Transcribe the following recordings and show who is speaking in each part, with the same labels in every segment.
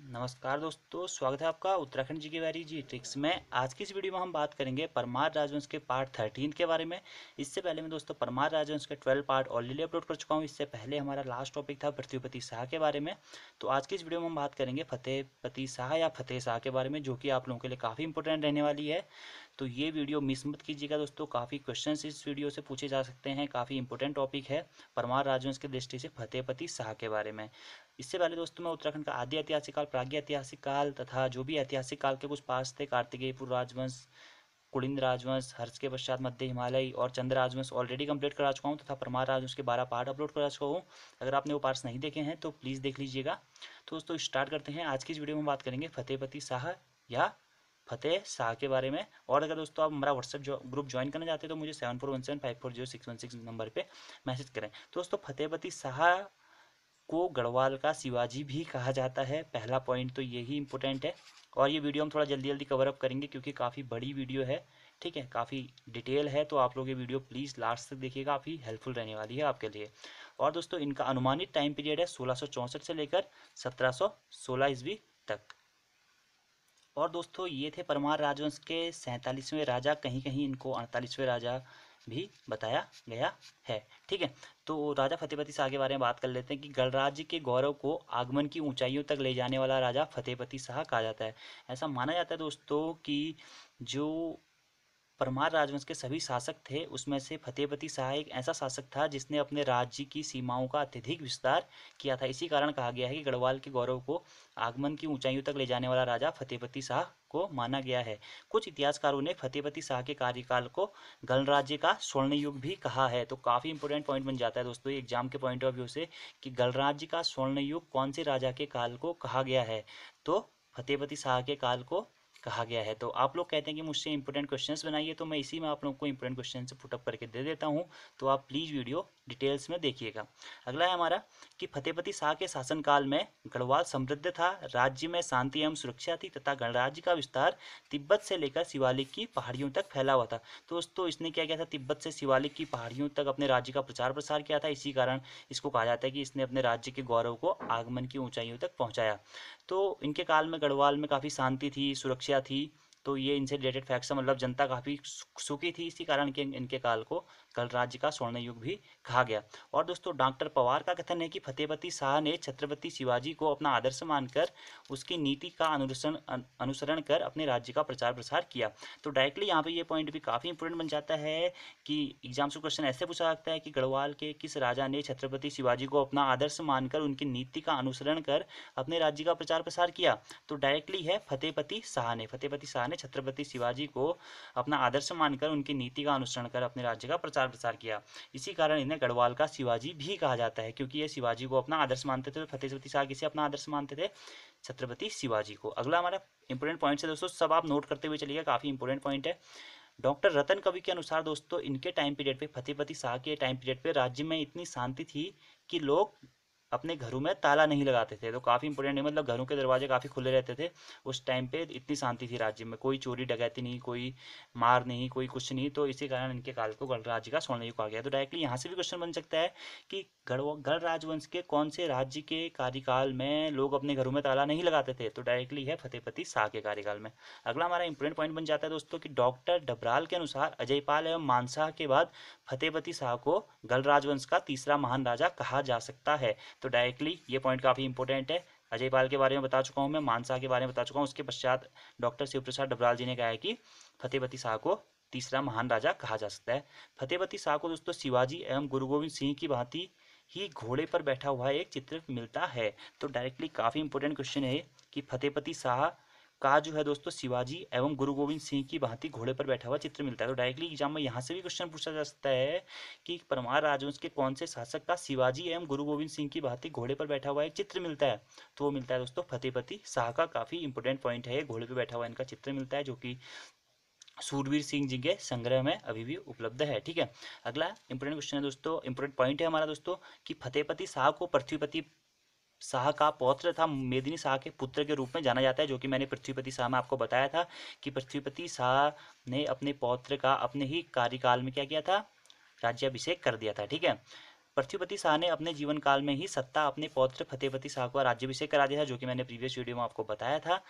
Speaker 1: नमस्कार दोस्तों स्वागत है आपका उत्तराखंड जी के वारी जी ट्रिक्स में आज की इस वीडियो में हम बात करेंगे परमार राजवंश के पार्ट थर्टीन के बारे में इससे पहले मैं दोस्तों परमार राजवंश के ट्वेल्व पार्ट ऑलरेडी अपलोड कर चुका हूँ इससे पहले हमारा लास्ट टॉपिक था पृथ्वीपति शाह के बारे में तो आज की इस वीडियो में हम बात करेंगे फतेहपति शाह या फतेह शाह के बारे में जो कि आप लोगों के लिए काफ़ी इंपॉर्टेंट रहने वाली है तो ये वीडियो मिस मत कीजिएगा दोस्तों काफ़ी क्वेश्चन इस वीडियो से पूछे जा सकते हैं काफ़ी इंपॉर्टेंट टॉपिक है परमार राजवंश की दृष्टि से फतेहपति शाह के बारे में इससे पहले दोस्तों मैं उत्तराखंड का आदि ऐतिहासिक काल प्राज्ञ ऐतिहासिक काल तथा जो भी ऐतिहासिक काल के कुछ पास थे कार्तिकेयपुर राजवंश कुलिंद राजवंश हर्ष के पश्चात मध्य हिमालय और चंद्र राजवंश ऑलरेडी कंप्लीट करा चुका हूँ तथा परमार राजवंश के बारह पार्ट अपलोड करा चुका हूँ अगर आपने वो पार्ट्स नहीं देखे हैं तो प्लीज़ देख लीजिएगा तो दोस्तों स्टार्ट करते हैं आज की इस वीडियो में बात करेंगे फतेहपति शाह या फतेह शाह के बारे में और अगर दोस्तों आप हमारा व्हाट्सएप जो ग्रुप ज्वाइन करना चाहते हैं तो मुझे seven four one seven five four zero six one six number पर मैसेज करें तो दोस्तों फतेहपति शाह को गढ़वाल का शिवाजी भी कहा जाता है पहला पॉइंट तो यही इंपॉर्टेंट है और ये वीडियो हम थोड़ा जल्दी जल्दी कवर अप करेंगे क्योंकि काफ़ी बड़ी वीडियो है ठीक है काफ़ी डिटेल है तो आप लोग ये वीडियो प्लीज़ लास्ट तक देखिएगा काफ़ी हेल्पफुल रहने वाली है आपके लिए और दोस्तों इनका अनुमानित टाइम पीरियड है सोलह से लेकर सत्रह सौ ईस्वी तक और दोस्तों ये थे परमार राजवंश के सैंतालीसवें राजा कहीं कहीं इनको अड़तालीसवें राजा भी बताया गया है ठीक है तो राजा फतेहपति शाह के बारे में बात कर लेते हैं कि गणराज्य के गौरव को आगमन की ऊंचाइयों तक ले जाने वाला राजा फतेहपति शाह कहा जाता है ऐसा माना जाता है दोस्तों कि जो परमार राजवंश के सभी शासक थे उसमें से फतेहपति शाह एक ऐसा शासक था जिसने अपने राज्य की सीमाओं का अत्यधिक विस्तार किया था इसी कारण कहा गया है कि गढ़वाल के गौरव को आगमन की ऊंचाइयों तक ले जाने वाला राजा फतेहपति शाह को माना गया है कुछ इतिहासकारों ने फतेहपति शाह के कार्यकाल को गणराज्य का स्वर्ण युग भी कहा है तो काफ़ी इंपोर्टेंट पॉइंट बन जाता है दोस्तों एग्जाम के पॉइंट ऑफ व्यू से कि गणराज्य का स्वर्ण युग कौन से राजा के काल को कहा गया है तो फतेहपति शाह के काल को कहा गया है तो आप लोग कहते हैं कि मुझसे इंपोर्टेंट क्वेश्चंस बनाइए तो मैं इसी में आप लोगों को इंपॉर्टेंट क्वेश्चन पुटअप करके दे देता हूँ तो आप प्लीज़ वीडियो डिटेल्स में देखिएगा अगला है हमारा कि फतेहपति शाह के शासनकाल में गढ़वाल समृद्ध था राज्य में शांति एवं सुरक्षा थी तथा गणराज्य का विस्तार तिब्बत से लेकर शिवालिक की पहाड़ियों तक फैला हुआ था तो दोस्तों इसने क्या किया था तिब्बत से शिवालिक की पहाड़ियों तक अपने राज्य का प्रचार प्रसार किया था इसी कारण इसको कहा जाता है कि इसने अपने राज्य के गौरव को आगमन की ऊंचाइयों तक पहुँचाया तो इनके काल में गढ़वाल में काफ़ी शांति थी सुरक्षा थी तो ये इनसे रिलेटेड फैक्ट्स मतलब जनता काफ़ी सुखी थी इसी कारण के इनके काल को कल राज्य का स्वर्ण युग भी कहा गया और दोस्तों डॉक्टर पवार का कथन है कि फतेहपति शाह ने छत्रपति शिवाजी को अपना आदर्श मानकर उसकी नीति का अनुसरण अनुसरण कर अपने राज्य का प्रचार प्रसार किया तो डायरेक्टली यहाँ पे ये पॉइंट भी काफ़ी इंपोर्टेंट बन जाता है कि एग्जाम से क्वेश्चन ऐसे पूछा सकता है कि गढ़वाल के किस राजा ने छत्रपति शिवाजी को अपना आदर्श मानकर उनकी नीति का अनुसरण कर अपने राज्य का प्रचार प्रसार किया तो डायरेक्टली है फतेहपति शाह ने फतेहपति शाह ने छत्रपति शिवाजी को अपना आदर्श मानकर उनकी नीति का अनुसरण कर अपने राज्य का प्रचार प्रसार किया इसी कारण इन्हें गढ़वाल का शिवाजी भी कहा जाता है क्योंकि ये शिवाजी को अपना आदर्श मानते थे फतेहपति शाह किसे अपना आदर्श मानते थे छत्रपति शिवाजी को अगला हमारा इंपोर्टेंट पॉइंट है दोस्तों सब आप नोट करते हुए चलिएगा काफ़ी इंपोर्टेंट पॉइंट है डॉक्टर रतन कवि के अनुसार दोस्तों इनके टाइम पीरियड पे फतेहपति शाह के टाइम पीरियड पे राज्य में इतनी शांति थी कि लोग अपने घरों में ताला नहीं लगाते थे तो काफ़ी इंपॉर्टेंट है मतलब घरों के दरवाजे काफ़ी खुले रहते थे उस टाइम पे इतनी शांति थी राज्य में कोई चोरी डकैती नहीं कोई मार नहीं कोई कुछ नहीं तो इसी कारण इनके काल को गणराज्य का स्वर्ण युग कहा गया तो डायरेक्टली यहाँ से भी क्वेश्चन बन सकता है कि गढ़ गढ़ राजवंश के कौन से राज्य के कार्यकाल में लोग अपने घरों में ताला नहीं लगाते थे तो डायरेक्टली है फतेहपति शाह के कार्यकाल में अगला हमारा इंपोर्टेंट पॉइंट बन जाता है दोस्तों की डॉक्टर डबराल के अनुसार अजयपाल एवं मानसाह के बाद फतेहपति शाह को गढ़ राजवंश का तीसरा महान राजा कहा जा सकता है तो डायरेक्टली ये पॉइंट काफ़ी इंपॉर्टेंट है अजय पाल के बारे में बता चुका हूँ मैं मानसाह के बारे में बता चुका हूँ उसके पश्चात डॉक्टर शिव प्रसाद डबराल जी ने कहा है कि फतेहपति शाह को तीसरा महान राजा कहा जा सकता है फतेहपति शाह को दोस्तों शिवाजी एवं गुरु गोविंद सिंह की भांति ही घोड़े पर बैठा हुआ एक चित्र मिलता है तो डायरेक्टली काफ़ी इंपॉर्टेंट क्वेश्चन है कि फतेहपति शाह कहा जो है दोस्तों शिवाजी एवं गुरु गोविंद सिंह की भांति घोड़े पर बैठा हुआ चित्र मिलता है तो डायरेक्टली एग्जाम में यहाँ से भी क्वेश्चन पूछा जा सकता है कि परमार राजवंश के कौन से शासक का शिवाजी एवं गुरु गोविंद सिंह की भांति घोड़े पर बैठा हुआ एक चित्र मिलता है तो वो मिलता है दोस्तों फतेहपति शाह का काफ़ी इंपोर्टेंट पॉइंट है घोड़े पर बैठा हुआ इनका चित्र मिलता है जो कि सूरवीर सिंह जी के संग्रह में अभी भी उपलब्ध है ठीक है अगला इंपोर्टेंट क्वेश्चन है दोस्तों इंपोर्टेंट पॉइंट है हमारा दोस्तों कि फतेहपति शाह को पृथ्वीपति शाह का पौत्र था मेदिनी शाह के पुत्र के रूप में जाना जाता है जो कि मैंने पृथ्वीपति शाह में आपको बताया था कि पृथ्वीपति शाह ने अपने पौत्र का अपने ही कार्यकाल में क्या किया था राज्याभिषेक कर दिया था ठीक है पृथ्वीपति शाह ने अपने जीवन काल में ही सत्ता अपने पौत्र फतेहपति शाह को राज्याभिषेक करा दिया था जो कि मैंने प्रीवियस वीडियो में आपको बताया था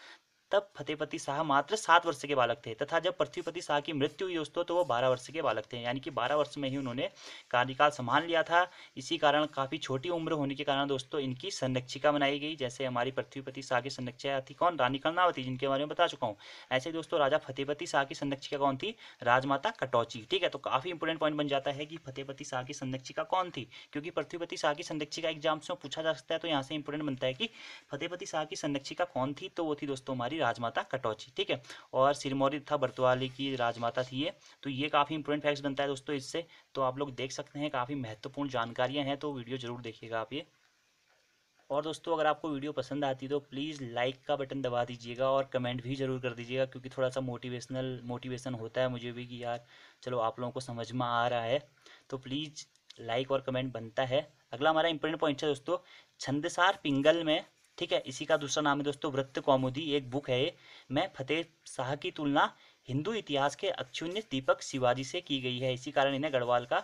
Speaker 1: तब फतेहपति शाह मात्र सात वर्ष के बालक थे तथा जब पृथ्वीपति शाह की मृत्यु हुई दोस्तों तो वो बारह वर्ष के बालक थे यानी कि बारह वर्ष में ही उन्होंने कार्यकाल संभाल लिया था इसी कारण काफ़ी छोटी उम्र होने के कारण दोस्तों इनकी संरक्षिका बनाई गई जैसे हमारी पृथ्वीपति शाह की संरक्षा थी कौन रानी कर्णावती जिनके बारे में बता चुका हूँ ऐसे दोस्तों राजा फतेहपति शाह की संरक्षिका कौन थी राजमाता कटौची ठीक है तो काफ़ी इंपॉर्टेंट पॉइंट बन जाता है कि फतेहपति शाह की संरक्षिका कौन थी क्योंकि पृथ्वीपति शाह की संरक्षिका एग्जाम से पूछा जा सकता है तो यहाँ से इंपॉर्टेंट बनता है कि फतेहपति शाह की संरक्षिका कौन थी तो वो थी दोस्तों हमारी थी राजमाता कटौची ठीक है और सिरमौरी तथा बर्तवाली की राजमाता थी ये तो ये काफ़ी इंपॉर्टेंट फैक्ट्स बनता है दोस्तों इससे तो आप लोग देख सकते हैं काफ़ी महत्वपूर्ण जानकारियाँ हैं तो वीडियो जरूर देखिएगा आप ये और दोस्तों अगर आपको वीडियो पसंद आती है तो प्लीज़ लाइक का बटन दबा दीजिएगा और कमेंट भी ज़रूर कर दीजिएगा क्योंकि थोड़ा सा मोटिवेशनल मोटिवेशन होता है मुझे भी कि यार चलो आप लोगों को समझ में आ रहा है तो प्लीज़ लाइक और कमेंट बनता है अगला हमारा इंपोर्टेंट पॉइंट है दोस्तों छंदसार पिंगल में ठीक है इसी का दूसरा नाम है दोस्तों वृत्त कौमुदी एक बुक है मैं फतेह शाह की तुलना हिंदू इतिहास के अक्षुण्य दीपक शिवाजी से की गई है इसी कारण इन्हें गढ़वाल का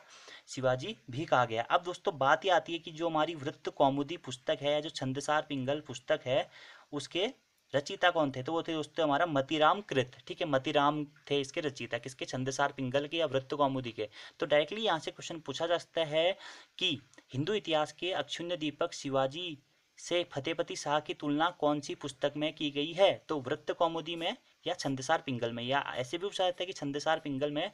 Speaker 1: शिवाजी भी कहा गया अब दोस्तों बात यह आती है कि जो हमारी वृत्त कौमुदी पुस्तक है जो छंदसार पिंगल पुस्तक है उसके रचिता कौन थे तो वो थे दोस्तों हमारा मतिराम कृत ठीक है मतिराम थे इसके रचिता किसके छंदसार पिंगल के या वृत्त कौमुदी के तो डायरेक्टली यहाँ से क्वेश्चन पूछा जा सकता है कि हिंदू इतिहास के अक्षुण्य दीपक शिवाजी से फतेहपति शाह की तुलना कौन सी पुस्तक में की गई है तो वृत्त कौमुदी में या छंदसार पिंगल में या ऐसे भी पूछा जाता है कि छंदसार पिंगल में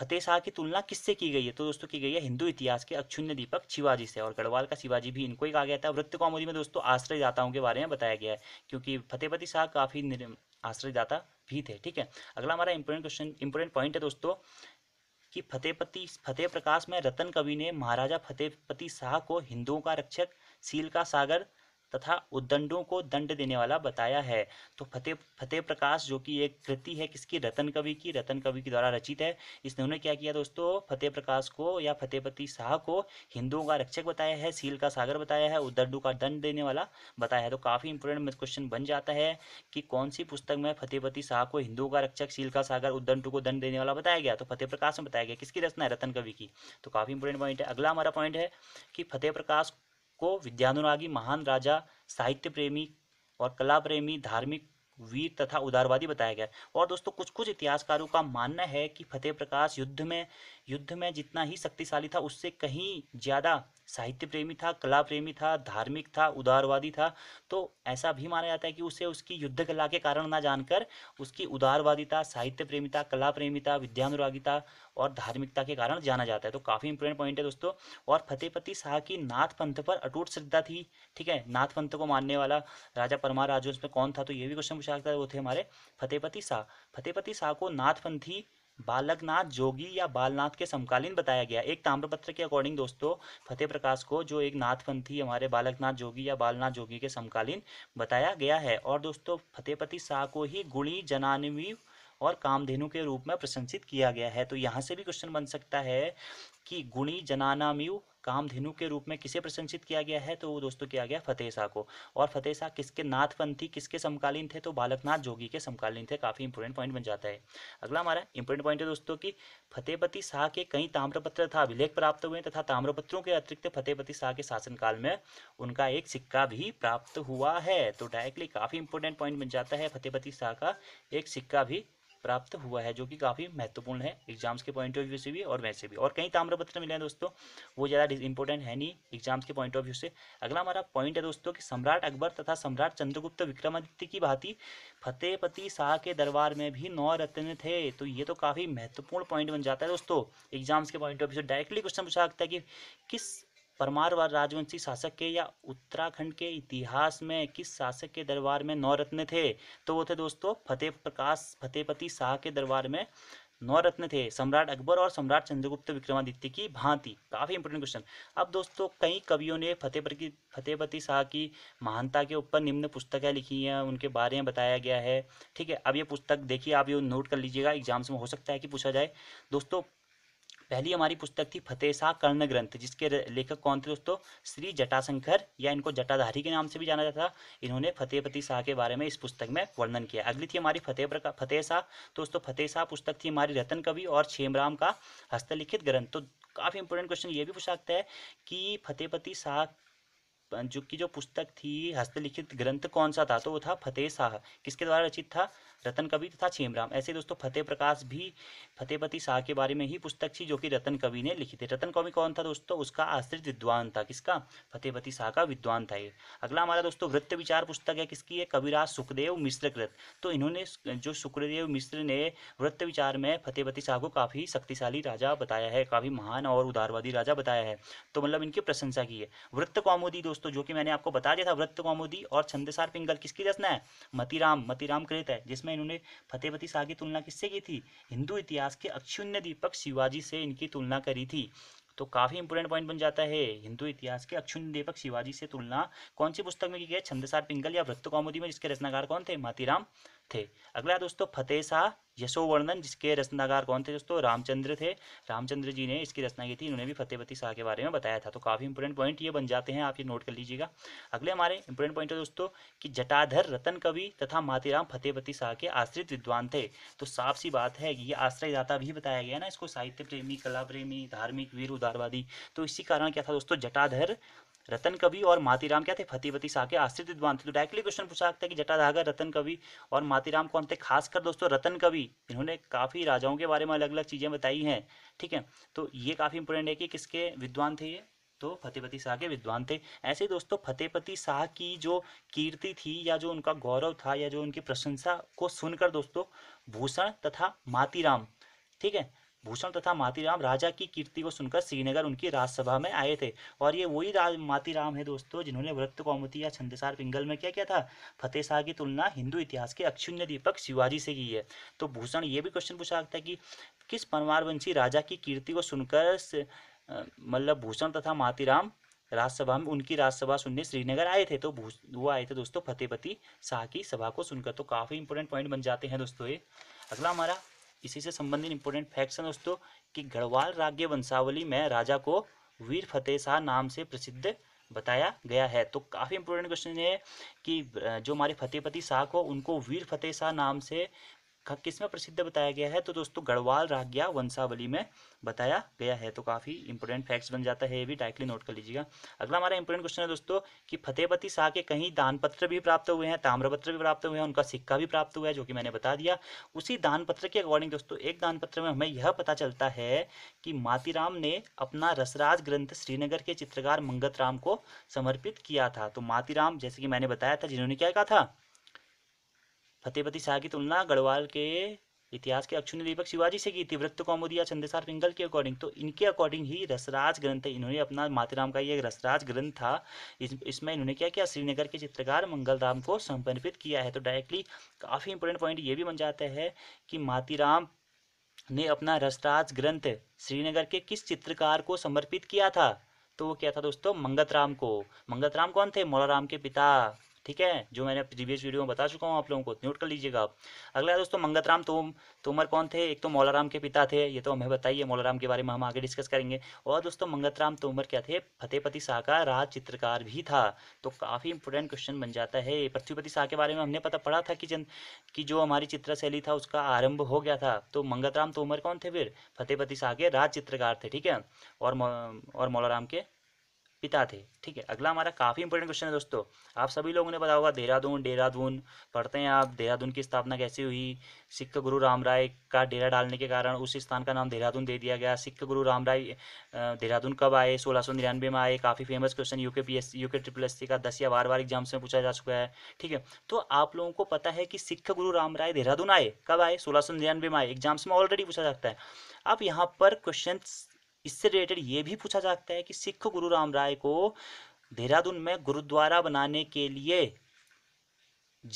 Speaker 1: फतेह शाह की तुलना किससे की गई है तो दोस्तों की गई है हिंदू इतिहास के अक्षुण्य दीपक शिवाजी से और गढ़वाल का शिवाजी भी इनको ही कहा गया था वृत्त कौमुदी में दोस्तों आश्रयदाताओं के बारे में बताया गया है क्योंकि फतेहपति शाह काफ़ी आश्रयदाता भी थे ठीक है अगला हमारा इंपोर्टेंट क्वेश्चन इंपोर्टेंट पॉइंट है दोस्तों कि फतेहपति फतेह प्रकाश में रतन कवि ने महाराजा फतेहपति शाह को हिंदुओं का रक्षक सील का सागर तथा उद्दंडों को दंड देने वाला बताया है तो फतेह फतेह प्रकाश जो कि एक कृति है किसकी रतन कवि की रतन कवि के द्वारा रचित है इसने उन्हें क्या किया दोस्तों फतेह प्रकाश को या फतेहपति शाह को हिंदुओं का रक्षक बताया है सील का सागर बताया है उद्दंडों का दंड देने वाला बताया है तो काफ़ी इंपोर्टेंट क्वेश्चन बन जाता है कि कौन सी पुस्तक में फतेहपति शाह को हिंदुओं का रक्षक सील का सागर उद्दंडों को दंड देने वाला बताया गया तो फतेह प्रकाश में बताया गया किसकी रचना है रतन कवि की तो काफ़ी इंपोर्टेंट पॉइंट है अगला हमारा पॉइंट है कि फतेह प्रकाश को विद्यानुरागी महान राजा साहित्य प्रेमी और कला प्रेमी धार्मिक वीर तथा उदारवादी बताया गया और दोस्तों कुछ कुछ इतिहासकारों का मानना है कि फतेह प्रकाश युद्ध में युद्ध में जितना ही शक्तिशाली था उससे कहीं ज़्यादा साहित्य प्रेमी था कला प्रेमी था धार्मिक था उदारवादी था तो ऐसा भी माना जाता है कि उसे उसकी युद्ध कला के कारण ना जानकर उसकी उदारवादिता साहित्य प्रेमिता कला प्रेमिता विद्यानुरागिता और धार्मिकता के कारण जाना जाता है तो काफ़ी इंपॉर्टेंट पॉइंट है दोस्तों और फतेहपति शाह की नाथ पंथ पर अटूट श्रद्धा थी ठीक है नाथ पंथ को मानने वाला राजा परमार राजवंश में कौन था तो ये भी क्वेश्चन पूछा जाता है वो थे हमारे फतेहपति शाह फतेहपति शाह को नाथपंथी बालकनाथ जोगी या बालनाथ के समकालीन बताया गया एक ताम्रपत्र के अकॉर्डिंग दोस्तों फतेह प्रकाश को जो एक नाथपंथी हमारे बालकनाथ जोगी या बालनाथ जोगी के समकालीन बताया गया है और दोस्तों फतेहपति शाह को ही गुणी जनानवी और कामधेनु के रूप में प्रशंसित किया गया है तो यहाँ से भी क्वेश्चन बन सकता है कि गुणी जनानामयु कामधेनु के रूप में किसे प्रशंसित किया गया है तो वो दोस्तों किया गया फतेह शाह को और फतेह शाह किसके नाथपंथी किसके समकालीन थे तो बालकनाथ जोगी के समकालीन थे काफ़ी इंपोर्टेंट पॉइंट बन जाता है अगला हमारा इंपोर्टेंट पॉइंट है दोस्तों की फतेहपति शाह के कई ताम्रपत्र तथा अभिलेख प्राप्त हुए तथा ताम्रपत्रों के अतिरिक्त फतेहपति शाह के शासनकाल में उनका एक सिक्का भी प्राप्त हुआ है तो डायरेक्टली काफ़ी इंपोर्टेंट पॉइंट बन जाता है फतेहपति शाह का एक सिक्का भी प्राप्त हुआ है जो कि काफ़ी महत्वपूर्ण है एग्जाम्स के पॉइंट ऑफ व्यू से भी और वैसे भी और कहीं ताम्रपत्र मिले हैं दोस्तों वो ज़्यादा इंपॉर्टेंट है नहीं एग्जाम्स के पॉइंट ऑफ व्यू से अगला हमारा पॉइंट है दोस्तों कि सम्राट अकबर तथा सम्राट चंद्रगुप्त विक्रमादित्य की भांति फतेहपति शाह के दरबार में भी नौ रत्न थे तो ये तो काफ़ी महत्वपूर्ण पॉइंट बन जाता है दोस्तों एग्जाम्स के पॉइंट ऑफ व्यू से डायरेक्टली क्वेश्चन पूछा सकता है कि किस परमार व राजवंशी शासक के या उत्तराखंड के इतिहास में किस शासक के दरबार में नौ रत्न थे तो वो थे दोस्तों फतेह प्रकाश फतेहपति शाह के दरबार में नौ रत्न थे सम्राट अकबर और सम्राट चंद्रगुप्त विक्रमादित्य की भांति काफ़ी इंपोर्टेंट क्वेश्चन अब दोस्तों कई कवियों ने फतेहपुर की फतेहपति शाह की महानता के ऊपर निम्न पुस्तकें लिखी हैं उनके बारे में बताया गया है ठीक है अब ये पुस्तक देखिए आप ये नोट कर लीजिएगा एग्जाम्स में हो सकता है कि पूछा जाए दोस्तों पहली हमारी पुस्तक थी फतेह शाह कर्ण ग्रंथ जिसके लेखक कौन थे दोस्तों श्री जटाशंकर या इनको जटाधारी के नाम से भी जाना जाता था इन्होंने फतेहपति शाह के बारे में इस पुस्तक में वर्णन किया अगली थी हमारी फतेह प्रका फतेह शाह दोस्तों फतेह शाह पुस्तक थी हमारी रतन कवि और छेमराम का हस्तलिखित ग्रंथ तो काफ़ी इंपॉर्टेंट क्वेश्चन ये भी पूछ सकता है कि फतेहपति शाह जो की जो पुस्तक थी हस्तलिखित ग्रंथ कौन सा था तो वो था फतेह शाह किसके द्वारा रचित था रतन कवि तथा छेमराम ऐसे दोस्तों फतेह प्रकाश भी फतेहपति शाह के बारे में ही पुस्तक थी जो कि रतन कवि ने लिखी थी रतन कवि कौन था दोस्तों उसका आश्रित विद्वान था किसका फतेहपति शाह का विद्वान था ये अगला हमारा दोस्तों वृत्त विचार पुस्तक है किसकी है कविराज सुखदेव मिश्र कृत तो इन्होंने जो सुखदेव मिश्र ने वृत्त विचार में फतेहपति शाह को काफ़ी शक्तिशाली राजा बताया है काफ़ी महान और उदारवादी राजा बताया है तो मतलब इनकी प्रशंसा की है वृत्त कौमुदी दोस्तों जो कि मैंने आपको बता दिया था वृत्त कौमुदी और छंदसार पिंगल किसकी रचना है मतीराम मतीराम कृत है जिसमें में इन्होंने फतेहपति शाह की तुलना किससे की थी हिंदू इतिहास के अक्षुण्य दीपक शिवाजी से इनकी तुलना करी थी तो काफी इंपोर्टेंट पॉइंट बन जाता है हिंदू इतिहास के अक्षुण्य दीपक शिवाजी से तुलना कौन सी पुस्तक में की गई है छंदसार पिंगल या वृत्त कौमुदी में जिसके रचनाकार कौन थे मातीराम थे अगला दोस्तों फतेह शाह यशोवर्धन जिसके रचनाकार कौन थे दोस्तों रामचंद्र थे रामचंद्र जी ने इसकी रचना की थी इन्होंने भी फतेहपति शाह के बारे में बताया था तो काफ़ी इंपॉर्टेंट पॉइंट ये बन जाते हैं आप ये नोट कर लीजिएगा अगले हमारे इंपॉर्टेंट पॉइंट है दोस्तों कि जटाधर रतन कवि तथा मातीराम फतेहपति शाह के आश्रित विद्वान थे तो साफ सी बात है कि ये आश्रयदाता भी बताया गया ना इसको साहित्य प्रेमी कला प्रेमी धार्मिक वीर उदारवादी तो इसी कारण क्या था दोस्तों जटाधर रतन कवि और मातीराम क्या थे फतेहवती शाह के आश्रित विद्वान थे तो डायरेक्टली क्वेश्चन पूछा सकता है कि जटाधागर रतन कवि और मातीराम कौन थे खासकर दोस्तों रतन कवि इन्होंने काफ़ी राजाओं के बारे में अलग अलग चीज़ें बताई हैं ठीक है तो ये काफ़ी इंपोर्टेंट है कि किसके विद्वान थे ये तो फतेहपति शाह के विद्वान थे ऐसे दोस्तों फतेहपति शाह की जो कीर्ति थी या जो उनका गौरव था या जो उनकी प्रशंसा को सुनकर दोस्तों भूषण तथा मातीराम ठीक है भूषण तथा मातीराम राजा की कीर्ति को सुनकर श्रीनगर उनकी राजसभा में आए थे और ये वही राज मातीराम है दोस्तों जिन्होंने वृत्त कौमती या छंदसार पिंगल में क्या किया था फतेह शाह की तुलना हिंदू इतिहास के अक्षुण्य दीपक शिवाजी से की है तो भूषण ये भी क्वेश्चन पूछा सकता है कि किस परमारवंशी राजा की कीर्ति को सुनकर मतलब भूषण तथा मातीराम राज्यसभा में उनकी राज्यसभा सुनने श्रीनगर आए थे तो वो आए थे दोस्तों फतेहपति शाह की सभा को सुनकर तो काफ़ी इंपॉर्टेंट पॉइंट बन जाते हैं दोस्तों ये अगला हमारा इसी से संबंधित इंपोर्टेंट फैक्ट्स हैं दोस्तों कि गढ़वाल राज्य वंशावली में राजा को वीर फतेह शाह नाम से प्रसिद्ध बताया गया है तो काफ़ी इंपोर्टेंट क्वेश्चन है कि जो हमारे फतेहपति शाह को उनको वीर फतेह शाह नाम से किस में प्रसिद्ध बताया गया है तो दोस्तों गढ़वाल राग्या वंशावली में बताया गया है तो काफ़ी इंपोर्टेंट फैक्ट्स बन जाता है ये भी डायरेक्टली नोट कर लीजिएगा अगला हमारा इंपॉर्टेंट क्वेश्चन है दोस्तों कि फतेहपति शाह के कहीं दानपत्र भी प्राप्त हुए हैं ताम्रपत्र भी प्राप्त हुए हैं उनका सिक्का भी प्राप्त हुआ है जो कि मैंने बता दिया उसी दानपत्र के अकॉर्डिंग दोस्तों एक दानपत्र में हमें यह पता चलता है कि मातीराम ने अपना रसराज ग्रंथ श्रीनगर के चित्रकार मंगत राम को समर्पित किया था तो मातीराम जैसे कि मैंने बताया था जिन्होंने क्या कहा था फतेहपति शाह की तुलना गढ़वाल के इतिहास के अक्षुण्य दीपक शिवाजी से की थी वृत्त कौमुदिया चंदेसार पिंगल के अकॉर्डिंग तो इनके अकॉर्डिंग ही रसराज ग्रंथ है इन्होंने अपना मातिराम का ये रसराज ग्रंथ था इस, इसमें इन्होंने क्या किया श्रीनगर के चित्रकार मंगल राम को समर्पित किया है तो डायरेक्टली काफ़ी इंपॉर्टेंट पॉइंट ये भी बन जाता है कि मातिराम ने अपना रसराज ग्रंथ श्रीनगर के किस चित्रकार को समर्पित किया था तो वो क्या था दोस्तों मंगत राम को मंगत राम कौन थे मोलाराम के पिता ठीक है जो मैंने प्रीवियस वीडियो में बता चुका हूँ आप लोगों को नोट कर लीजिएगा आप अगला दोस्तों राम तोम तोमर कौन थे एक तो मौलाराम के पिता थे ये तो हमें बताइए मौलाराम के बारे में हम आगे डिस्कस करेंगे और दोस्तों मंगत राम तोमर क्या थे फतेहपति शाह का राज चित्रकार भी था तो काफ़ी इंपोर्टेंट क्वेश्चन बन जाता है पृथ्वीपति शाह के बारे में हमने पता पड़ा था कि जन की जो हमारी चित्रशैली था उसका आरंभ हो गया था तो राम तोमर कौन थे फिर फतेहपति शाह के राज चित्रकार थे ठीक है और और मौलाराम के पिता थे ठीक है अगला हमारा काफ़ी इंपॉर्टेंट क्वेश्चन है दोस्तों आप सभी लोगों ने पता होगा देहरादून देहरादून पढ़ते हैं आप देहरादून की स्थापना कैसे हुई सिख गुरु राम राय का डेरा डालने के कारण उस स्थान का नाम देहरादून दे दिया गया सिख गुरु राम राय देहरादून कब आए सोलह सौ निन्यानवे में आए काफ़ी famous question UK P S UK triple S C का दस या बार बार एग्जाम में पूछा जा चुका है ठीक है तो आप लोगों को पता है कि सिख गुरु राम राय देहरादून आए कब आए सोलह सौ निन्यानवे में आए एग्जाम्स में ऑलरेडी पूछा जाता है अब यहाँ पर क्वेश्चन इससे रिलेटेड ये भी पूछा जाता है कि सिख गुरु राम राय को देहरादून में गुरुद्वारा बनाने के लिए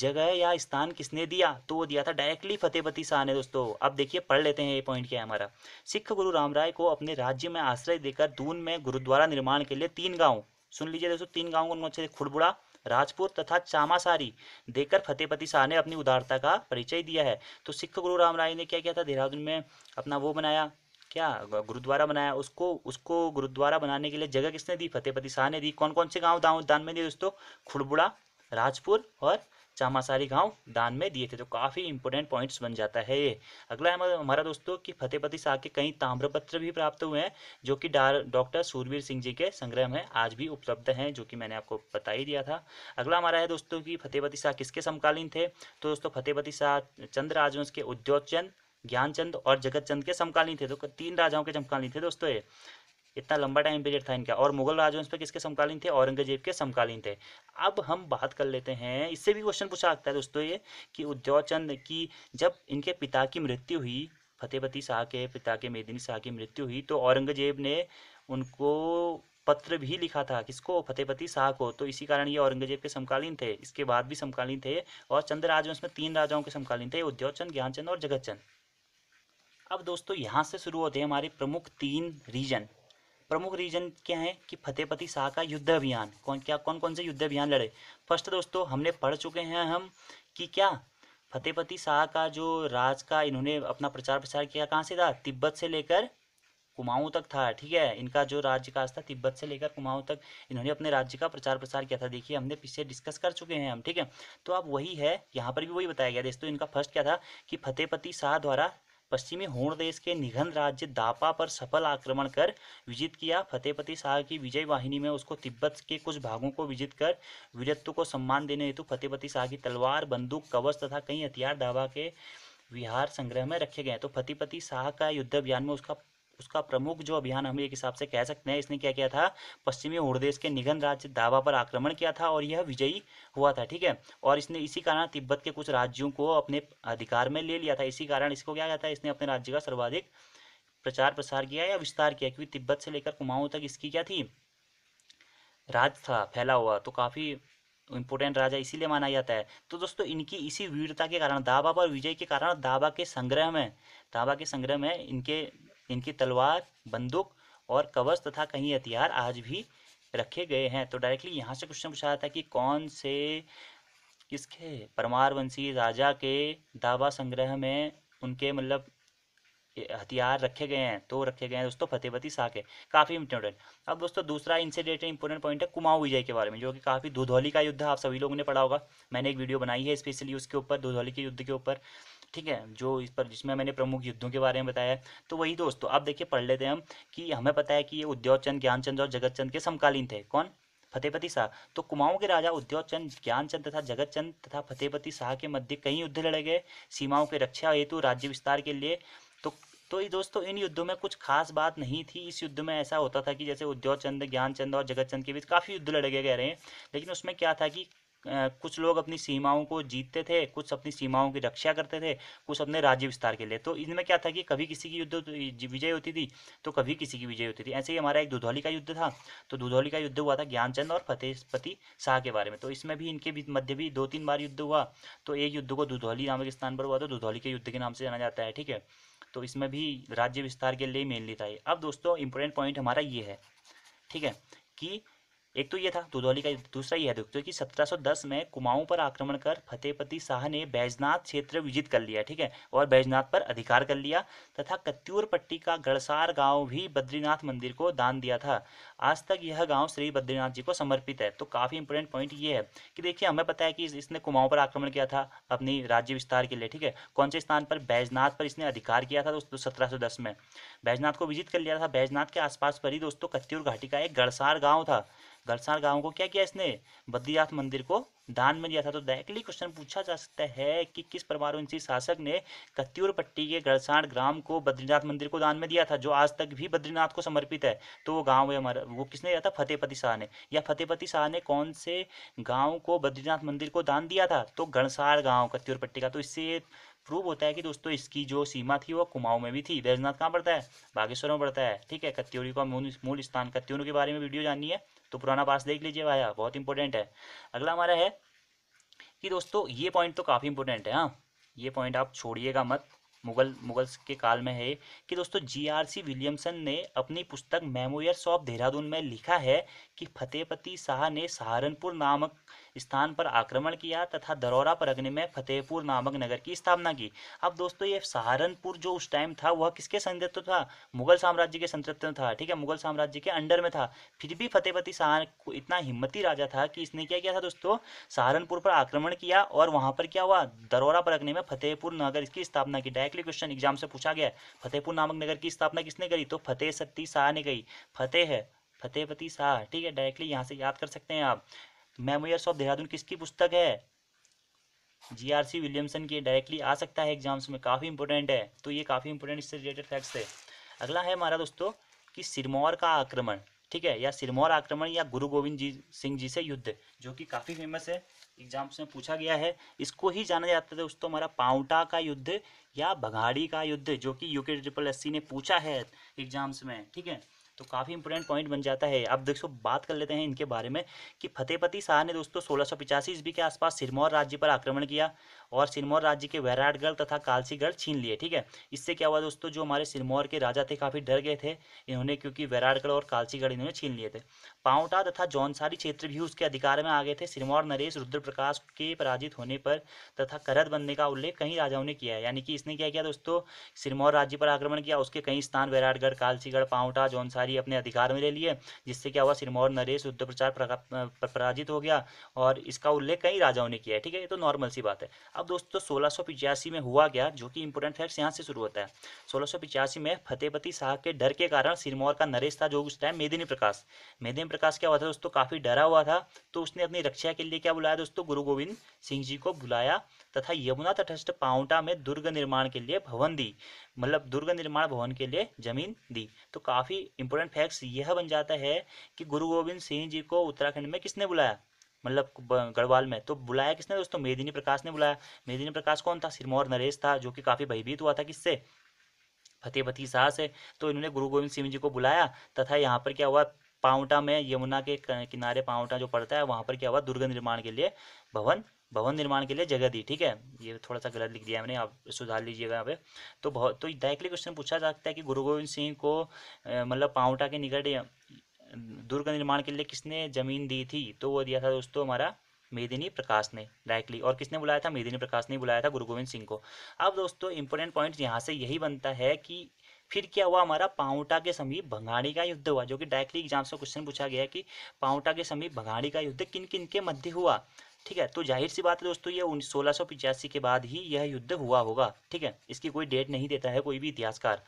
Speaker 1: जगह या स्थान किसने दिया तो वो दिया था डायरेक्टली फतेहपति शाह ने दोस्तों अब देखिए पढ़ लेते हैं ये पॉइंट क्या है हमारा सिख गुरु राम राय को अपने राज्य में आश्रय देकर दून में गुरुद्वारा निर्माण के लिए तीन गांव सुन लीजिए दोस्तों तीन गांव को अच्छे से खुड़बुड़ा राजपुर तथा चामासारी देकर फतेहपति शाह ने अपनी उदारता का परिचय दिया है तो सिख गुरु राम राय ने क्या किया था देहरादून में अपना वो बनाया क्या गुरुद्वारा बनाया उसको उसको गुरुद्वारा बनाने के लिए जगह किसने दी फतेहपति शाह ने दी कौन कौन से गांव दान दान में दिए दोस्तों खुड़बुड़ा राजपुर और चामासारी गांव दान में दिए थे तो काफ़ी इंपॉर्टेंट पॉइंट्स बन जाता है ये अगला है हमारा दोस्तों कि फतेहपति शाह के कई ताम्रपत्र भी प्राप्त हुए हैं जो कि डॉक्टर सूरवीर सिंह जी के संग्रह में आज भी उपलब्ध हैं जो कि मैंने आपको बता ही दिया था अगला हमारा है दोस्तों कि फतेहपति शाह किसके समकालीन थे तो दोस्तों फतेहपति शाह चंद्र राजवंश के उद्योग ज्ञानचंद और जगत चंद के समकालीन थे तो तीन राजाओं के समकालीन थे दोस्तों ये इतना लंबा टाइम पीरियड था इनका और मुगल राजवंश पे किसके समकालीन थे औरंगजेब के समकालीन थे अब हम बात कर लेते हैं इससे भी क्वेश्चन पूछा सकता है दोस्तों ये कि उद्योचंद की जब इनके पिता की मृत्यु हुई फतेहपति शाह के पिता के मेदिनी शाह की मृत्यु हुई तो औरंगजेब ने उनको पत्र भी लिखा था किसको फतेहपति शाह को तो इसी कारण ये औरंगजेब के समकालीन थे इसके बाद भी समकालीन थे और चंद्र राजवंश में तीन राजाओं के समकालीन थे ज्ञान ज्ञानचंद और जगतचंद अब दोस्तों यहाँ से शुरू होते हैं हमारे प्रमुख तीन रीजन प्रमुख रीजन क्या है कि फतेहपति शाह का युद्ध अभियान कौन क्या कौन कौन से युद्ध अभियान लड़े फर्स्ट दोस्तों हमने पढ़ चुके हैं हम कि क्या फतेहपति शाह का जो राज का इन्होंने अपना प्रचार प्रसार किया कहाँ से था तिब्बत से लेकर कुमाऊं तक था ठीक है इनका जो राज्य काज था तिब्बत से लेकर कुमाऊं तक इन्होंने अपने राज्य का प्रचार प्रसार किया था देखिए हमने पीछे डिस्कस कर चुके हैं हम ठीक है तो अब वही है यहाँ पर भी वही बताया गया दोस्तों इनका फर्स्ट क्या था कि फतेहपति शाह द्वारा पश्चिमी होण देश के निघन राज्य दापा पर सफल आक्रमण कर विजित किया फतेहपति शाह की विजय वाहिनी में उसको तिब्बत के कुछ भागों को विजित कर वीरत्व को सम्मान देने हेतु फतेहपति शाह की तलवार बंदूक कवच तथा कई हथियार दावा के विहार संग्रह में रखे गए तो फतेहपति शाह का युद्ध अभियान में उसका उसका प्रमुख जो अभियान हम एक हिसाब से कह सकते हैं इसने क्या किया था पश्चिमी उड़देश के निगन राज्य दावा पर आक्रमण किया था और यह विजयी हुआ था ठीक है और इसने इसी कारण तिब्बत के कुछ राज्यों को अपने अधिकार में ले लिया था इसी कारण इसको क्या कहता है इसने अपने राज्य का सर्वाधिक प्रचार प्रसार किया या विस्तार किया क्योंकि तिब्बत से लेकर कुमाऊं तक इसकी क्या थी राज था फैला हुआ तो काफ़ी इंपोर्टेंट राजा इसीलिए माना जाता है तो दोस्तों इनकी इसी वीरता के कारण दाबा पर विजय के कारण दाबा के संग्रह में दाबा के संग्रह में इनके इनकी तलवार बंदूक और कवच तथा कहीं हथियार आज भी रखे गए हैं तो डायरेक्टली यहाँ से क्वेश्चन पूछा जाता है कि कौन से किसके परमार वंशी राजा के दावा संग्रह में उनके मतलब हथियार रखे गए हैं तो रखे गए हैं दोस्तों फतेहपति शाह के काफ़ी इंपोर्टेंट अब दोस्तों दूसरा इंसिडेंट इंपोर्टेंट पॉइंट है कुमाऊं विजय के बारे में जो कि काफ़ी दुधौली का युद्ध आप सभी लोगों ने पढ़ा होगा मैंने एक वीडियो बनाई है स्पेशली उसके ऊपर दुधौली के युद्ध के ऊपर ठीक है जो इस पर जिसमें मैंने प्रमुख युद्धों के बारे में बताया तो वही दोस्तों तो आप देखिए पढ़ लेते हैं हम कि हमें पता है कि ये उद्योगचंद ज्ञानचंद और चंद के समकालीन थे कौन फतेहपति शाह तो कुमाऊं के राजा उद्योगचंद ज्ञानचंद तथा जगतचंद तथा फतेहपति शाह के मध्य कई युद्ध लड़े गए सीमाओं के रक्षा हेतु राज्य विस्तार के लिए तो तो ये दोस्तों इन युद्धों में कुछ खास बात नहीं थी इस युद्ध में ऐसा होता था कि जैसे उद्योगचंद ज्ञानचंद और जगतचंद के बीच काफ़ी युद्ध लड़े गए रहे हैं लेकिन उसमें क्या था कि कुछ लोग अपनी सीमाओं को जीतते थे कुछ अपनी सीमाओं की रक्षा करते थे कुछ अपने राज्य विस्तार के लिए तो इनमें क्या था कि कभी किसी की युद्ध विजय होती थी तो कभी किसी की विजय होती थी ऐसे ही हमारा एक दुधौली का युद्ध था तो दुधौली का युद्ध हुआ था ज्ञानचंद और फतेहपति शाह के बारे में तो इसमें भी इनके मध्य भी दो तीन बार युद्ध हुआ तो एक युद्ध को दुधौली नामक स्थान पर हुआ तो दुधौली के युद्ध के नाम से जाना जाता है ठीक है तो इसमें भी राज्य विस्तार के लिए मेनली था अब दोस्तों इंपॉर्टेंट पॉइंट हमारा ये है ठीक है कि एक तो ये था दुदौली का दूसरा यह सत्रह कि 1710 में कुमाऊं पर आक्रमण कर फतेहपति शाह ने बैजनाथ क्षेत्र विजित कर लिया ठीक है और बैजनाथ पर अधिकार कर लिया तथा कत्यूर पट्टी का गड़सार गांव भी बद्रीनाथ मंदिर को दान दिया था आज तक यह गांव श्री बद्रीनाथ जी को समर्पित है तो काफ़ी इंपॉर्टेंट पॉइंट ये है कि देखिए हमें पता है कि इसने कुमाऊं पर आक्रमण किया था अपनी राज्य विस्तार के लिए ठीक है कौन से स्थान पर बैजनाथ पर इसने अधिकार किया था दोस्तों सत्रह में बैजनाथ को विजिट कर लिया था बैजनाथ के आसपास पर ही दोस्तों कत्यूर घाटी का एक गड़सार गाँव था घरसार गांव को क्या किया इसने बद्रीनाथ मंदिर को दान में दिया था तो डायरेक्टली क्वेश्चन पूछा जा सकता है कि किस परमारुंसी शासक ने कत्यूर पट्टी के घरसाण ग्राम को बद्रीनाथ मंदिर को दान में दिया था जो आज तक भी बद्रीनाथ को समर्पित है तो वो गांव है हमारा वो किसने दिया था फतेहपति शाह ने या फतेहपति शाह ने कौन से गाँव को बद्रीनाथ मंदिर को दान दिया था तो घरसाण गाँव कत्यूर पट्टी का तो इससे प्रूव होता है कि दोस्तों इसकी जो सीमा थी वो कुमाऊं में भी थी बैजनाथ कहाँ पड़ता है बागेश्वर में पड़ता है ठीक है कत्यूरी का मूल स्थान कत्यूरों के बारे में वीडियो जाननी है तो पुराना पास देख लीजिए भैया हाँ, बहुत इंपॉर्टेंट है अगला हमारा है कि दोस्तों ये पॉइंट तो काफ़ी इंपॉर्टेंट है हाँ ये पॉइंट आप छोड़िएगा मत मुगल मुगल्स के काल में है कि दोस्तों जीआरसी विलियमसन ने अपनी पुस्तक मेमोयर्स ऑफ देहरादून में लिखा है कि फतेहपति शाह ने सहारनपुर नामक स्थान पर आक्रमण किया तथा दरौरा अग्नि में फतेहपुर नामक नगर की स्थापना की अब दोस्तों ये सहारनपुर जो उस टाइम था वह किसके संतृत्व था मुगल साम्राज्य के संतृत्व था ठीक है मुगल साम्राज्य के अंडर में था फिर भी फतेहपति शाह को इतना हिम्मती राजा था कि इसने क्या किया था दोस्तों सहारनपुर पर आक्रमण किया और वहां पर क्या हुआ दरौरा परगने में फतेहपुर नगर इसकी स्थापना की डायरेक्टली क्वेश्चन एग्जाम से पूछा गया फतेहपुर नामक नगर की स्थापना किसने करी तो फतेह सत्ती शाह ने कही फतेह है फतेहपति शाह ठीक है डायरेक्टली यहाँ से याद कर सकते हैं आप मेमोयर्स ऑफ देहरादून किसकी पुस्तक है जीआरसी विलियमसन की डायरेक्टली आ सकता है एग्जाम्स में काफ़ी इंपॉर्टेंट है तो ये काफ़ी इंपॉर्टेंट इससे रिलेटेड फैक्ट्स है अगला है हमारा दोस्तों कि सिरमौर का आक्रमण ठीक है या सिरमौर आक्रमण या गुरु गोविंद जी सिंह जी से युद्ध जो कि काफ़ी फेमस है एग्जाम्स में पूछा गया है इसको ही जाना जाता है दोस्तों हमारा पाउटा का युद्ध या भगाड़ी का युद्ध जो कि यूके ट्रिपल एस ने पूछा है एग्जाम्स में ठीक है तो काफ़ी इंपॉर्टेंट पॉइंट बन जाता है अब देखो बात कर लेते हैं इनके बारे में कि फतेहपति शाह ने दोस्तों सोलह सौ पिचासी ईस्वी के आसपास सिरमौर राज्य पर आक्रमण किया और सिरमौर राज्य के वैराटगढ़ तथा कालसीगढ़ छीन लिए ठीक है इससे क्या हुआ दोस्तों जो हमारे सिरमौर के राजा थे काफ़ी डर गए थे इन्होंने क्योंकि वैराटगढ़ और कालसीगढ़ इन्होंने छीन लिए थे पांवटा तथा जौनसारी क्षेत्र भी उसके अधिकार में आ गए थे सिरमौर नरेश रुद्रप्रकाश के पराजित होने पर तथा करद बनने का उल्लेख कई राजाओं ने किया है यानी कि इसने क्या किया दोस्तों सिरमौर राज्य पर आक्रमण किया उसके कई स्थान वैराटगढ़ कालसीगढ़ पांवटा जौनसारी सारी अपने अधिकार में ले लिए जिससे क्या हुआ सिरमौर नरेश युद्ध प्रचार पराजित हो गया और इसका उल्लेख कई राजाओं ने किया है ठीक है ये तो नॉर्मल सी बात है अब दोस्तों सोलह में हुआ गया जो कि इंपोर्टेंट फैक्ट्स यहाँ से शुरू होता है सोलह में फतेहपति शाह के डर के कारण सिरमौर का नरेश था जो उस टाइम मेदिनी प्रकाश मेदिनी प्रकाश क्या हुआ था दोस्तों काफ़ी डरा हुआ था तो उसने अपनी रक्षा के लिए क्या बुलाया दोस्तों गुरु गोविंद सिंह जी को बुलाया तथा यमुना तटस्थ पाउंटा में दुर्ग निर्माण के लिए भवन दी मतलब दुर्ग निर्माण भवन के लिए जमीन दी तो काफ़ी इंपोर्टेंट इम्पोर्टेंट फैक्ट्स यह बन जाता है कि गुरु गोविंद सिंह जी को उत्तराखंड में किसने बुलाया मतलब गढ़वाल में तो बुलाया किसने दोस्तों मेदिनी प्रकाश ने बुलाया मेदिनी प्रकाश कौन था सिरमौर नरेश था जो कि काफ़ी भयभीत हुआ था किससे फतेह फतेह शाह से तो इन्होंने गुरु गोविंद सिंह जी को बुलाया तथा यहाँ पर क्या हुआ पावटा में यमुना के किनारे पावटा जो पड़ता है वहां पर क्या हुआ दुर्ग निर्माण के लिए भवन भवन निर्माण के लिए जगह दी ठीक है ये थोड़ा सा गलत लिख दिया मैंने आप सुधार लीजिएगा यहाँ पे तो बहुत तो डायरेक्टली क्वेश्चन पूछा जा सकता है कि गुरु गोविंद सिंह को मतलब पावटा के निकट दुर्ग निर्माण के लिए किसने जमीन दी थी तो वो दिया था दोस्तों हमारा मेदिनी प्रकाश ने डायरेक्टली और किसने बुलाया था मेदिनी प्रकाश ने बुलाया था गुरु गोविंद सिंह को अब दोस्तों इंपॉर्टेंट पॉइंट यहाँ से यही बनता है कि फिर क्या हुआ हमारा पाउटा के समीप भंगाड़ी का युद्ध हुआ जो कि डायरेक्टली एग्जाम से क्वेश्चन पूछा गया कि पाउटा के समीप भंगाड़ी का युद्ध किन किन के मध्य हुआ ठीक है तो जाहिर सी बात है दोस्तों ये सोलह सौ पिचासी के बाद ही यह युद्ध हुआ होगा ठीक है इसकी कोई डेट नहीं देता है कोई भी इतिहासकार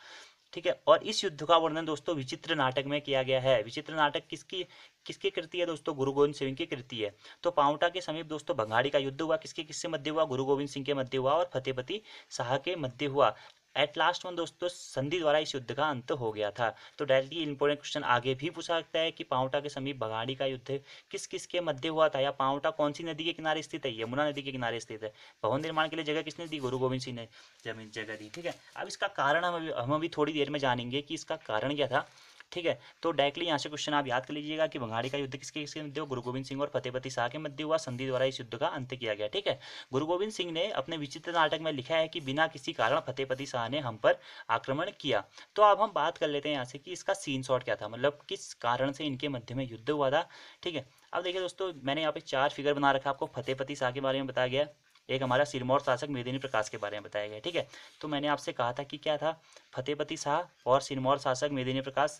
Speaker 1: ठीक है और इस युद्ध का वर्णन दोस्तों विचित्र नाटक में किया गया है विचित्र नाटक किसकी किसकी कृति है दोस्तों गुरु गोविंद सिंह की कृति है तो पावटा के समीप दोस्तों भंगाड़ी का युद्ध हुआ किसके किससे मध्य हुआ गुरु गोविंद सिंह के मध्य हुआ और फतेहपति शाह के मध्य हुआ एट लास्ट में दोस्तों संधि द्वारा इस युद्ध का अंत हो गया था तो डायरेक्टली इंपोर्टेंट क्वेश्चन आगे भी पूछा सकता है कि पावटा के समीप बगाड़ी का युद्ध किस किस के मध्य हुआ था या पावटा कौन सी नदी के किनारे स्थित है यमुना नदी के किनारे स्थित है भवन निर्माण के लिए जगह किसने दी गुरु गोविंद सिंह ने जमीन जगह दी ठीक है अब इसका कारण हम अभी हम अभी थोड़ी देर में जानेंगे कि इसका कारण क्या था ठीक है तो डायरेक्टली यहाँ से क्वेश्चन आप याद कर लीजिएगा कि बंगाली का युद्ध किसके किसके मध्य गुरु गोविंद सिंह और फतेहपति शाह के मध्य हुआ संधि द्वारा इस युद्ध का अंत किया गया ठीक है गुरु गोविंद सिंह ने अपने विचित्र नाटक में लिखा है कि बिना किसी कारण फतेहपति शाह ने हम पर आक्रमण किया तो अब हम बात कर लेते हैं यहाँ से कि इसका सीन शॉट क्या था मतलब किस कारण से इनके मध्य में युद्ध हुआ था ठीक है अब देखिए दोस्तों मैंने यहाँ पे चार फिगर बना रखा आपको फतेहपति शाह के बारे में बताया गया एक हमारा सिरमौर शासक मेदिनी प्रकाश के बारे में बताया गया ठीक है तो मैंने आपसे कहा था कि क्या था फतेहपति शाह और सिरमौर शासक मेदिनी प्रकाश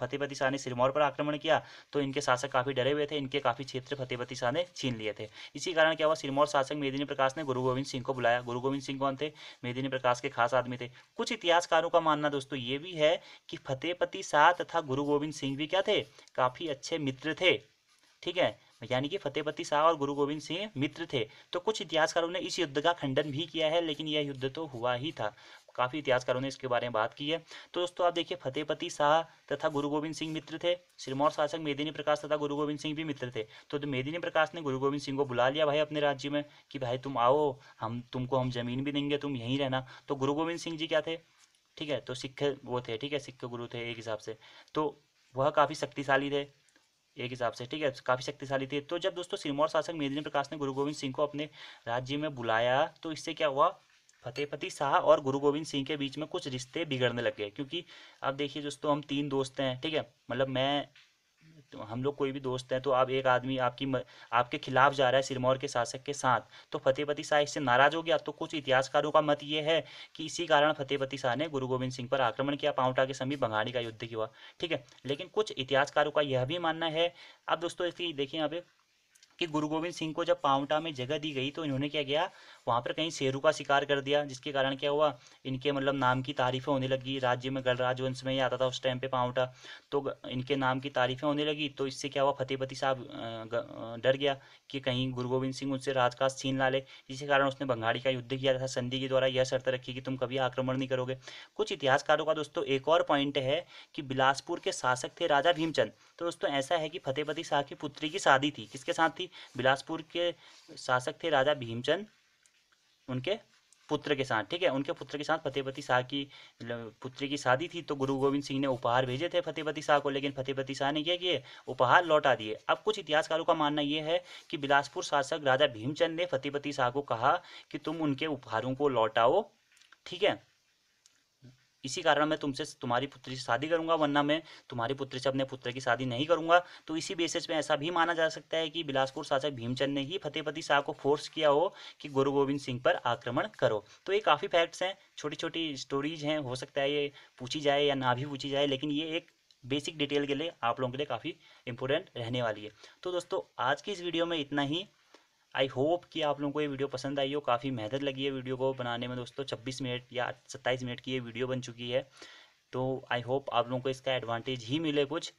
Speaker 1: फतेहपति शाह ने सिरमौर पर आक्रमण किया तो इनके शासक काफ़ी डरे हुए थे इनके काफ़ी क्षेत्र फतेहपति शाह ने छीन लिए थे इसी कारण क्या हुआ सिरमौर शासक मेदिनी प्रकाश ने गुरु गोविंद सिंह को बुलाया गुरु गोविंद सिंह कौन थे मेदिनी प्रकाश के खास आदमी थे कुछ इतिहासकारों का मानना दोस्तों ये भी है कि फतेहपति शाह तथा गुरु गोविंद सिंह भी क्या थे काफ़ी अच्छे मित्र थे ठीक है यानी कि फतेहपति शाह और गुरु गोविंद सिंह मित्र थे तो कुछ इतिहासकारों ने इस युद्ध का खंडन भी किया है लेकिन यह युद्ध तो हुआ ही था काफ़ी इतिहासकारों ने इसके बारे में बात की है तो दोस्तों आप देखिए फतेहपति शाह तथा गुरु गोविंद सिंह मित्र थे सिरमौर शासक मेदिनी प्रकाश तथा गुरु गोविंद सिंह भी मित्र थे तो, तो मेदिनी प्रकाश ने गुरु गोविंद सिंह को बुला लिया भाई अपने राज्य में कि भाई तुम आओ हम तुमको हम जमीन भी देंगे तुम यहीं रहना तो गुरु गोविंद सिंह जी क्या थे ठीक है तो सिख वो थे ठीक है सिख गुरु थे एक हिसाब से तो वह काफ़ी शक्तिशाली थे एक हिसाब से ठीक है काफ़ी शक्तिशाली थे तो जब दोस्तों सिरमौर शासक मेदिनी प्रकाश ने गुरु गोविंद सिंह को अपने राज्य में बुलाया तो इससे क्या हुआ फतेहपति शाह और गुरु गोविंद सिंह के बीच में कुछ रिश्ते बिगड़ने लग गए क्योंकि अब देखिए दोस्तों हम तीन दोस्त हैं ठीक है मतलब मैं तो हम लोग कोई भी दोस्त हैं तो आप एक आदमी आपकी आपके खिलाफ जा रहा है सिरमौर के शासक के साथ तो फतेहपति शाह इससे नाराज हो गया तो कुछ इतिहासकारों का मत ये है कि इसी कारण फतेहपति शाह ने गुरु गोविंद सिंह पर आक्रमण किया पाउटा के समीप बंगाड़ी का युद्ध किया ठीक है लेकिन कुछ इतिहासकारों का यह भी मानना है अब दोस्तों इसकी देखिए यहाँ पे कि गुरु गोविंद सिंह को जब पावटा में जगह दी गई तो इन्होंने क्या किया वहाँ पर कहीं शेरू का शिकार कर दिया जिसके कारण क्या हुआ इनके मतलब नाम की तारीफें होने लगी राज्य में गणराज वंश में ही आता था उस टाइम पे पावटा तो इनके नाम की तारीफें होने लगी तो इससे क्या हुआ फतेहपति साहब डर गया कि कहीं गुरु गोविंद सिंह उनसे राजकाज छीन ला ले जिसके कारण उसने बंगाड़ी का युद्ध किया था संधि के द्वारा यह शर्त रखी कि तुम कभी आक्रमण नहीं करोगे कुछ इतिहासकारों का दोस्तों एक और पॉइंट है कि बिलासपुर के शासक थे राजा भीमचंद तो दोस्तों ऐसा है कि फतेहपति शाह की पुत्री की शादी थी किसके साथ थी बिलासपुर के शासक थे राजा भीमचंद उनके पुत्र के साथ ठीक है उनके पुत्र के साथ फतेहपति शाह की पुत्री की शादी थी तो गुरु गोविंद सिंह ने उपहार भेजे थे फतेहपति शाह को लेकिन फतेहपति शाह ने क्या किए उपहार लौटा दिए अब कुछ इतिहासकारों का मानना यह है कि बिलासपुर शासक राजा भीमचंद ने फतेहपति शाह को कहा कि तुम उनके उपहारों को लौटाओ ठीक है इसी कारण मैं तुमसे तुम्हारी पुत्री से शादी करूंगा वरना मैं तुम्हारी पुत्री से अपने पुत्र की शादी नहीं करूंगा तो इसी बेसिस में ऐसा भी माना जा सकता है कि बिलासपुर शासक भीमचंद ने ही फतेहपति शाह को फोर्स किया हो कि गुरु गोविंद सिंह पर आक्रमण करो तो ये काफ़ी फैक्ट्स हैं छोटी छोटी स्टोरीज हैं हो सकता है ये पूछी जाए या ना भी पूछी जाए लेकिन ये एक बेसिक डिटेल के लिए आप लोगों के लिए काफ़ी इंपॉर्टेंट रहने वाली है तो दोस्तों आज की इस वीडियो में इतना ही आई होप कि आप लोगों को ये वीडियो पसंद आई हो काफ़ी मेहनत लगी है वीडियो को बनाने में दोस्तों छब्बीस मिनट या सत्ताईस मिनट की ये वीडियो बन चुकी है तो आई होप आप लोगों को इसका एडवांटेज ही मिले कुछ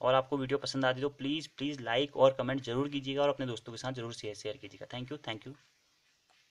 Speaker 1: और आपको वीडियो पसंद आती तो प्लीज़ प्लीज़ लाइक और कमेंट जरूर कीजिएगा और अपने दोस्तों के साथ जरूर शेयर शेयर कीजिएगा थैंक यू थैंक यू